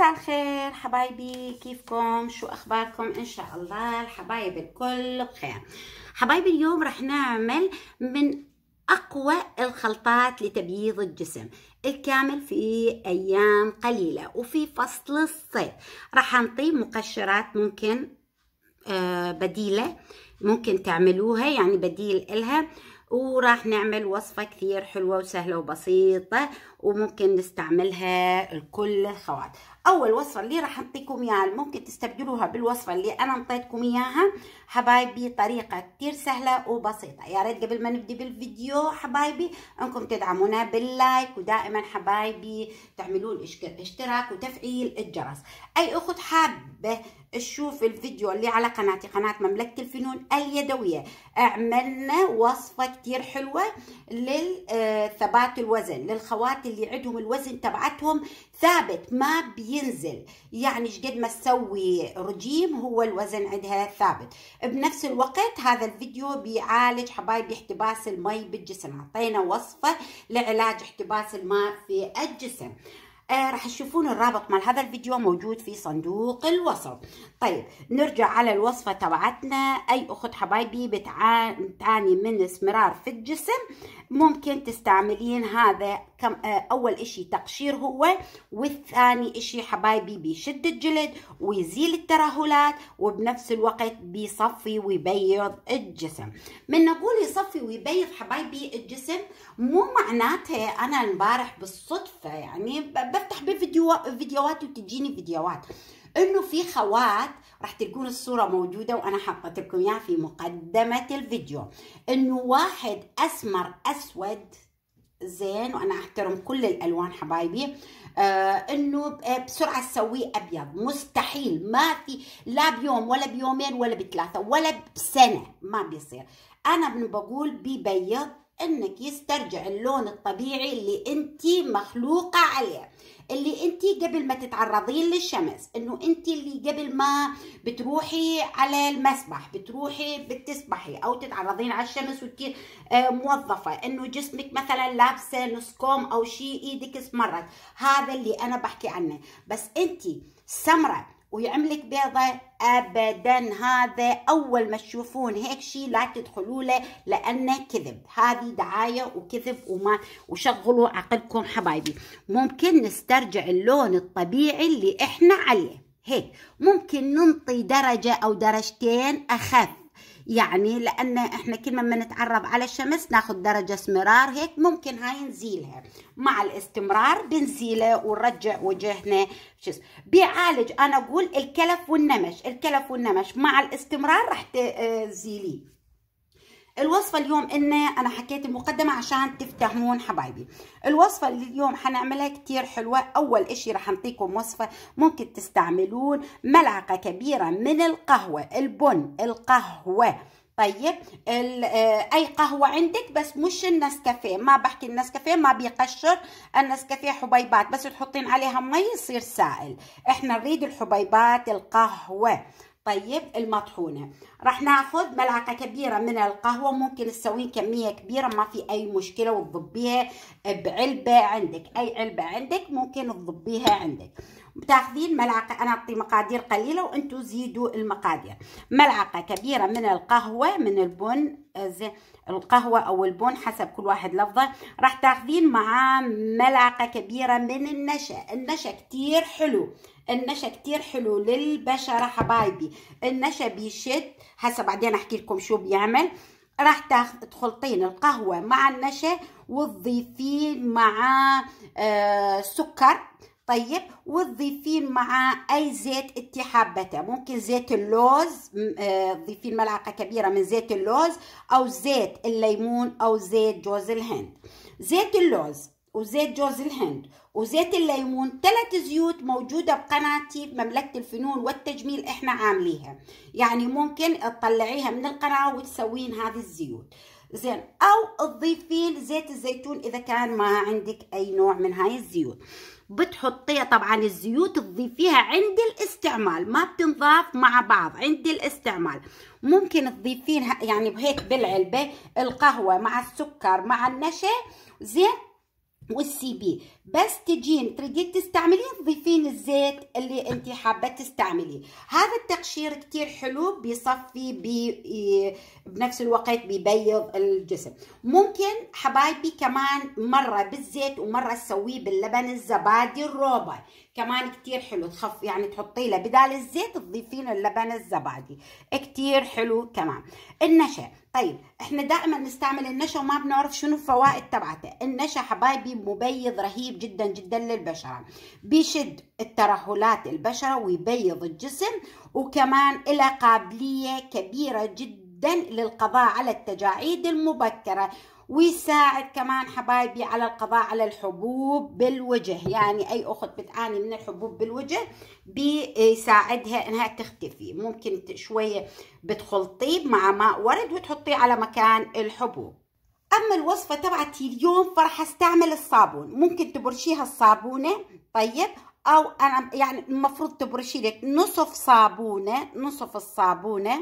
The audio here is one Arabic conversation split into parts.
مساء الخير حبايبي كيفكم شو اخباركم ان شاء الله الحبايب الكل بخير حبايبي اليوم رح نعمل من اقوى الخلطات لتبييض الجسم الكامل في ايام قليله وفي فصل الصيف رح نطي مقشرات ممكن آه، بديله ممكن تعملوها يعني بديل إلها وراح نعمل وصفة كثير حلوة وسهلة وبسيطة وممكن نستعملها لكل الخوات اول وصفه اللي راح نعطيكم اياها ممكن تستبدلوها بالوصفه اللي انا نطيتكم اياها حبايبي طريقه كتير سهله وبسيطه يا ريت قبل ما نبدي بالفيديو حبايبي انكم تدعمونا باللايك ودائما حبايبي تعملوا الاشتراك وتفعيل الجرس اي اخت حابه تشوف الفيديو اللي على قناتي قناه مملكه الفنون اليدويه عملنا وصفه كتير حلوه للثبات آه، الوزن للخوات اللي عندهم الوزن تبعتهم ثابت ما بينزل يعني قد ما تسوي رجيم هو الوزن عندها ثابت بنفس الوقت هذا الفيديو بيعالج حبايبي احتباس المي بالجسم اعطينا وصفه لعلاج احتباس الماء في الجسم آه راح تشوفون الرابط مال هذا الفيديو موجود في صندوق الوصف طيب نرجع على الوصفة تبعتنا اي اخت حبايبي بتعاني من اسمرار في الجسم ممكن تستعملين هذا كم آه، اول اشي تقشير هو والثاني اشي حبايبي بيشد الجلد ويزيل الترهلات وبنفس الوقت بيصفي ويبيض الجسم من نقول يصفي ويبيض حبايبي الجسم مو معناتها انا امبارح بالصدفة يعني بفتح بفيديوهات وتجيني فيديوهات انه في خوات راح تلقون الصورة موجودة وانا حطيت لكم اياها في مقدمة الفيديو انه واحد اسمر اسود زين وانا احترم كل الالوان حبايبي آه انه بسرعه تسويه ابيض مستحيل ما في لا بيوم ولا بيومين ولا بثلاثه ولا بسنه ما بيصير انا بقول ببيض انك يسترجع اللون الطبيعي اللي انت مخلوقه عليه اللي انت قبل ما تتعرضين للشمس انه انت اللي قبل ما بتروحي على المسبح بتروحي بتسبحي او تتعرضين على الشمس وانت آه، موظفه انه جسمك مثلا لابسه نسكوم او شيء ايدك اسمرت هذا اللي انا بحكي عنه بس انت سمره ويعملك بيضه ابدا هذا اول ما تشوفون هيك شيء لا تدخلوا له لانه كذب هذه دعايه وكذب وما وشغلوا عقلكم حبايبي ممكن نسترجع اللون الطبيعي اللي احنا عليه هيك ممكن ننطي درجه او درجتين اخف يعني لان احنا كل ما نتعرض على الشمس ناخد درجة اسمرار هيك ممكن هاي نزيلها مع الاستمرار بنزيله ونرجع وجهنا بيعالج انا اقول الكلف والنمش الكلف والنمش مع الاستمرار رح آه، تزيليه الوصفه اليوم ان انا حكيت المقدمه عشان تفتهمون حبايبي الوصفه اللي اليوم حنعملها كتير حلوه اول اشي رح نعطيكم وصفه ممكن تستعملون ملعقه كبيره من القهوه البن القهوه طيب آه، اي قهوه عندك بس مش النسكافيه ما بحكي النسكافيه ما بيقشر النسكافيه حبيبات بس تحطين عليها مي يصير سائل احنا نريد الحبيبات القهوه طيب المطحونه راح ناخذ ملعقه كبيره من القهوه ممكن تسوين كميه كبيره ما في اي مشكله وتضبيها بعلبه عندك اي علبه عندك ممكن تضبيها عندك بتاخذين ملعقه انا اعطي مقادير قليله وأنتوا زيدوا المقادير ملعقه كبيره من القهوه من البن آه، القهوه او البن حسب كل واحد لفظه راح تاخذين معاه ملعقه كبيره من النشا النشا كتير حلو النشا كتير حلو للبشره حبايبي النشا بيشد هسه بعدين احكي لكم شو بيعمل راح تخلطين القهوه مع النشا وتضيفين مع آه، سكر طيب وتضيفين مع اي زيت انت حابته ممكن زيت اللوز تضيفين آه، ملعقه كبيره من زيت اللوز او زيت الليمون او زيت جوز الهند زيت اللوز وزيت جوز الهند وزيت الليمون ثلاث زيوت موجودة بقناتي بمملكة الفنون والتجميل احنا عامليها يعني ممكن تطلعيها من القناة وتسوين هذه الزيوت زين او تضيفين زيت الزيتون اذا كان ما عندك اي نوع من هاي الزيوت بتحطيها طبعا الزيوت تضيفيها عند الاستعمال ما بتنضاف مع بعض عند الاستعمال ممكن تضيفين يعني بهيك بالعلبه القهوه مع السكر مع النشا زين по себе بس تجين تريدين تستعملين تضيفين الزيت اللي انت حابه تستعمليه هذا التقشير كتير حلو بيصفي بي بنفس الوقت بيبيض الجسم ممكن حبايبي كمان مره بالزيت ومره تسويه باللبن الزبادي الروبا كمان كتير حلو تخف يعني تحطي له بدال الزيت تضيفين اللبن الزبادي كتير حلو كمان النشا طيب احنا دائما نستعمل النشا وما بنعرف شنو الفوائد تبعته النشا حبايبي مبيض رهيب جدا جدا للبشرة بيشد الترهلات البشرة ويبيض الجسم وكمان له قابلية كبيرة جدا للقضاء على التجاعيد المبكرة ويساعد كمان حبايبي على القضاء على الحبوب بالوجه يعني اي اخت بتعاني من الحبوب بالوجه بيساعدها انها تختفي ممكن شويه بتخلطيه مع ماء ورد وتحطيه على مكان الحبوب اما الوصفه تبعتي اليوم فرح استعمل الصابون ممكن تبرشيها الصابونه طيب او انا يعني المفروض تبرشي لك نصف صابونه نصف الصابونه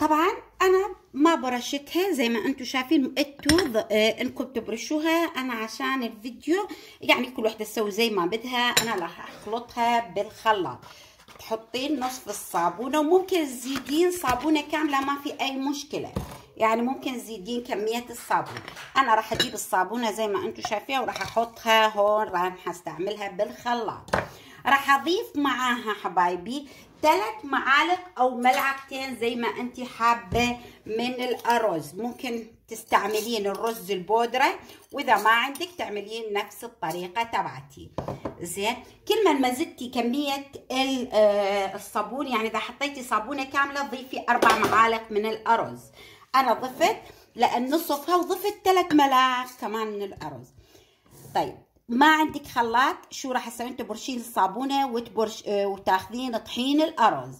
طبعا انا ما برشتها زي ما انتم شايفين انتم آه، انكم تبرشوها انا عشان الفيديو يعني كل وحده تسوي زي ما بدها انا راح اخلطها بالخلاط تحطين نصف الصابونه وممكن تزيدين صابونه كامله ما في اي مشكله يعني ممكن تزيدين كميه الصابونه انا راح اجيب الصابونه زي ما انتم شايفين وراح احطها هون راح استعملها بالخلاط راح اضيف معاها حبايبي ثلاث معالق او ملعقتين زي ما انت حابه من الارز ممكن تستعملين الرز البودرة واذا ما عندك تعملين نفس الطريقة تبعتي زين كل ما زدتي كمية آه، الصابون يعني اذا حطيتي صابونة كاملة ضيفي اربع معالق من الارز انا ضفت لان نصفها وضفت ثلاث ملاعق كمان من الارز طيب ما عندك خلاط شو راح تسوين تبرشين الصابونه وتبرش آه، وتاخذين طحين الارز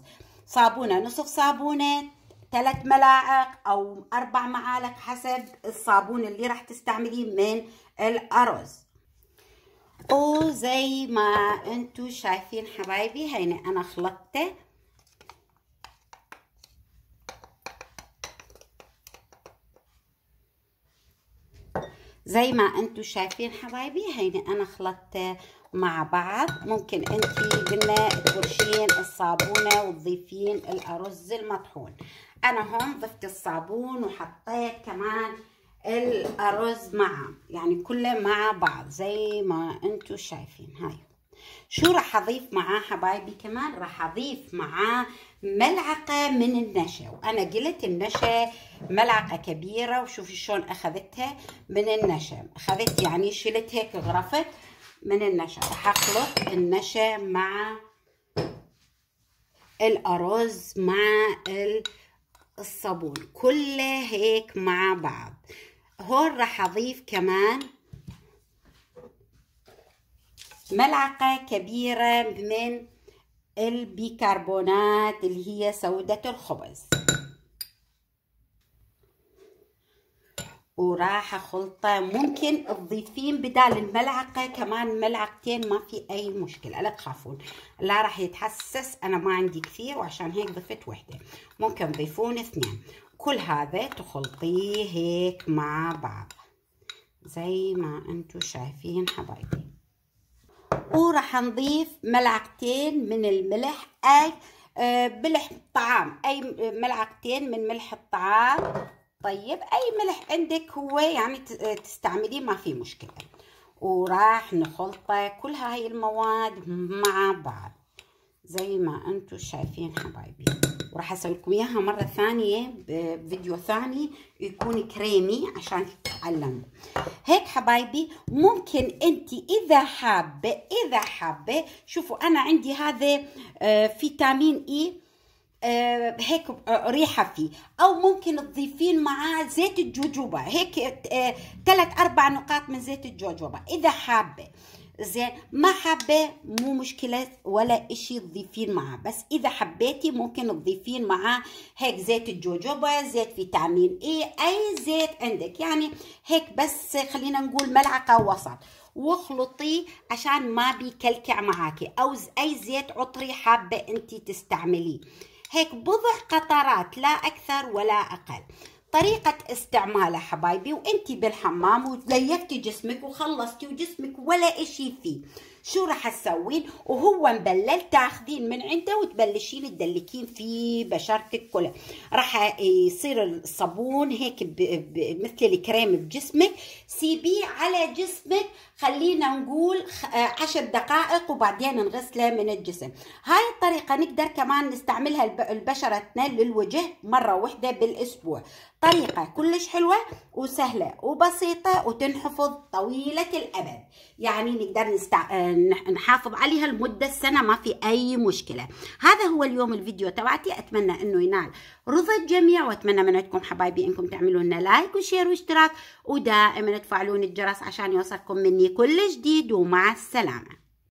صابونه نصف صابونه ثلاث ملاعق او اربع معالق حسب الصابون اللي راح تستعمليه من الارز وزي ما انتو شايفين حبايبي هيني انا خلطته زي ما انتو شايفين حبايبي هيني انا خلطته مع بعض ممكن انتي قلنا ترشين الصابونه وتضيفين الارز المطحون انا هون ضفت الصابون وحطيت كمان الارز معها يعني كله مع بعض زي ما انتم شايفين هاي شو راح اضيف معاه حبايبي كمان راح اضيف معاه ملعقه من النشا وانا قلت النشا ملعقه كبيره وشوفي شلون اخذتها من النشا اخذت يعني شلت هيك غرفت من النشا راح اخلط النشا مع الارز مع ال الصابون كلها هيك مع بعض هون راح اضيف كمان ملعقة كبيرة من البيكربونات اللي هي سودة الخبز وراح خلطة ممكن تضيفين بدال الملعقة كمان ملعقتين ما في أي مشكلة لا تخافون لا راح يتحسس أنا ما عندي كثير وعشان هيك ضفت وحدة ممكن تضيفون اثنين كل هذا تخلطيه هيك مع بعض زي ما انتو شايفين حبايبي وراح نضيف ملعقتين من الملح أي ملح آه، الطعام أي ملعقتين من ملح الطعام طيب اي ملح عندك هو يعني تستعمليه ما في مشكله وراح نخلطه كل هاي المواد مع بعض زي ما انتم شايفين حبايبي وراح اسوي لكم اياها مره ثانيه بفيديو ثاني يكون كريمي عشان تتعلموا هيك حبايبي ممكن انت اذا حابه اذا حابه شوفوا انا عندي هذا آه، فيتامين اي آه، هيك آه، ريحة فيه أو ممكن تضيفين معاه زيت الجوجوبا هيك ثلاث آه، أربع نقاط من زيت الجوجوبا إذا حابة زين ما حابة مو مشكلة ولا إشي تضيفين معاه بس إذا حبيتي ممكن تضيفين معاه هيك زيت الجوجوبا زيت فيتامين إي أي زيت عندك يعني هيك بس خلينا نقول ملعقة وسط واخلطيه عشان ما بيكلكع معاكي أو أي زيت عطري حابة أنت تستعمليه هيك بضع قطرات لا أكثر ولا أقل طريقة استعماله حبايبي وانتي بالحمام وليفتي جسمك وخلصتي وجسمك ولا اشي فيه شو راح تسوين وهو مبلل تاخذين من عنده وتبلشين تدلكين في بشرتك كلها راح يصير الصابون هيك ب... ب... مثل الكريم بجسمك سيبيه على جسمك خلينا نقول عشر دقائق وبعدين نغسله من الجسم هاي الطريقة نقدر كمان نستعملها البشرتنا للوجه مرة واحدة بالأسبوع طريقة كلش حلوة وسهلة وبسيطة وتنحفظ طويلة الأبد يعني نقدر نستع... نحافظ عليها لمدة سنة ما في أي مشكلة هذا هو اليوم الفيديو تبعتي أتمنى أنه ينال رضا الجميع وأتمنى من عندكم حبايبي أنكم تعملوا لنا لايك وشير واشتراك ودائما تفعلون الجرس عشان يوصلكم مني كل جديد ومع السلامة